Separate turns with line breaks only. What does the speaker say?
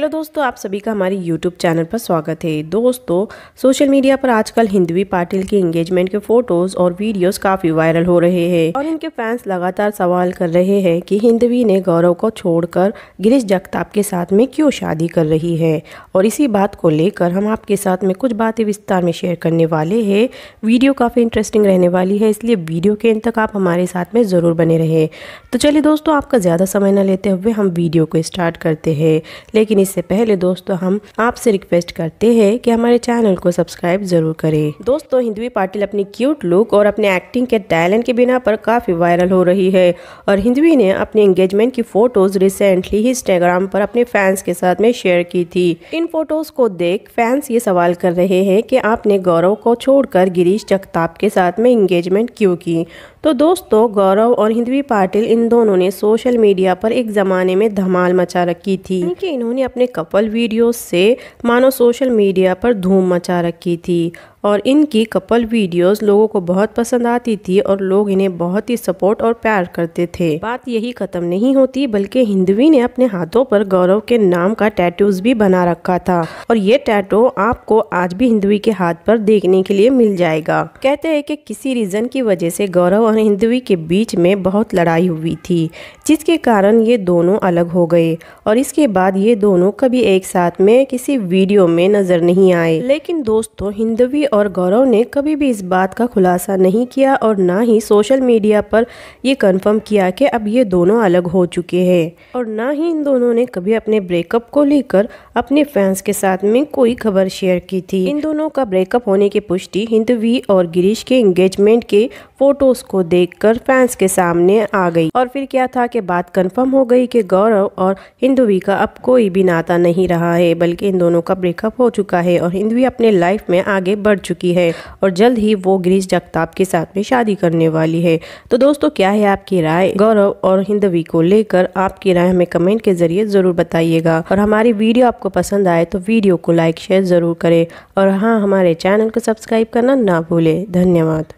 hello दोस्तों आप सभी का हमारे यूट्यूब चैनल पर स्वागत है दोस्तों सोशल मीडिया पर आजकल हिंदवी पाटिल के एंगेजमेंट के फोटोज और वीडियोस काफी वायरल हो रहे हैं और इनके फैंस लगातार सवाल कर रहे हैं कि हिंदवी ने गौरव को छोड़कर गिरीश जगताप के साथ में क्यों शादी कर रही है और इसी बात को लेकर हम आपके साथ में कुछ बातें विस्तार में शेयर करने वाले है वीडियो काफी इंटरेस्टिंग रहने वाली है इसलिए वीडियो के अंत तक आप हमारे साथ में जरूर बने रहे तो चलिए दोस्तों आपका ज्यादा समय न लेते हुए हम वीडियो को स्टार्ट करते हैं लेकिन इससे पहले दोस्तों हम आपसे रिक्वेस्ट करते हैं कि हमारे चैनल को सब्सक्राइब जरूर करें दोस्तों हिंदवी पाटिल अपनी क्यूट लुक और अपने एक्टिंग के टैलेंट के बिना पर काफ़ी वायरल हो रही है और हिंदवी ने अपने एंगेजमेंट की फोटोज रिसेंटली ही इंस्टाग्राम पर अपने फैंस के साथ में शेयर की थी इन फोटोज को देख फैंस ये सवाल कर रहे है की आपने गौरव को छोड़कर गिरीश जगताप के साथ में इंगेजमेंट क्यों की तो दोस्तों गौरव और हिंदवी पाटिल इन दोनों ने सोशल मीडिया पर एक जमाने में धमाल मचा रखी थी क्योंकि इन्होंने अपने अपने कपल वीडियो से मानो सोशल मीडिया पर धूम मचा रखी थी और इनकी कपल वीडियोस लोगों को बहुत पसंद आती थी और लोग इन्हें बहुत ही सपोर्ट और प्यार करते थे बात यही खत्म नहीं होती बल्कि हिंदवी ने अपने हाथों पर गौरव के नाम का टैटूज भी बना रखा था और ये टैटो आपको आज भी हिंदवी के हाथ पर देखने के लिए मिल जाएगा कहते हैं कि किसी रीजन की वजह से गौरव और हिंदवी के बीच में बहुत लड़ाई हुई थी जिसके कारण ये दोनों अलग हो गए और इसके बाद ये दोनों कभी एक साथ में किसी वीडियो में नजर नहीं आए लेकिन दोस्तों हिंदवी और गौरव ने कभी भी इस बात का खुलासा नहीं किया और ना ही सोशल मीडिया पर ये कंफर्म किया कि अब ये दोनों अलग हो चुके हैं और ना ही इन दोनों ने कभी अपने ब्रेकअप को लेकर अपने फैंस के साथ में कोई खबर शेयर की थी इन दोनों का ब्रेकअप होने की पुष्टि हिंदवी और गिरीश के एंगेजमेंट के फोटोज को देख फैंस के सामने आ गई और फिर क्या था कि बात कन्फर्म हो गई कि गौरव और हिंदवी का अब कोई भी नाता नहीं रहा है बल्कि इन दोनों का ब्रेकअप हो चुका है और हिंदवी अपने लाइफ में आगे बढ़ चुकी है और जल्द ही वो गिरीश जगताप के साथ में शादी करने वाली है तो दोस्तों क्या है आपकी राय गौरव और हिंदवी को लेकर आपकी राय हमें कमेंट के जरिए ज़रूर बताइएगा और हमारी वीडियो आपको पसंद आए तो वीडियो को लाइक शेयर ज़रूर करें और हाँ हमारे चैनल को सब्सक्राइब करना ना भूलें धन्यवाद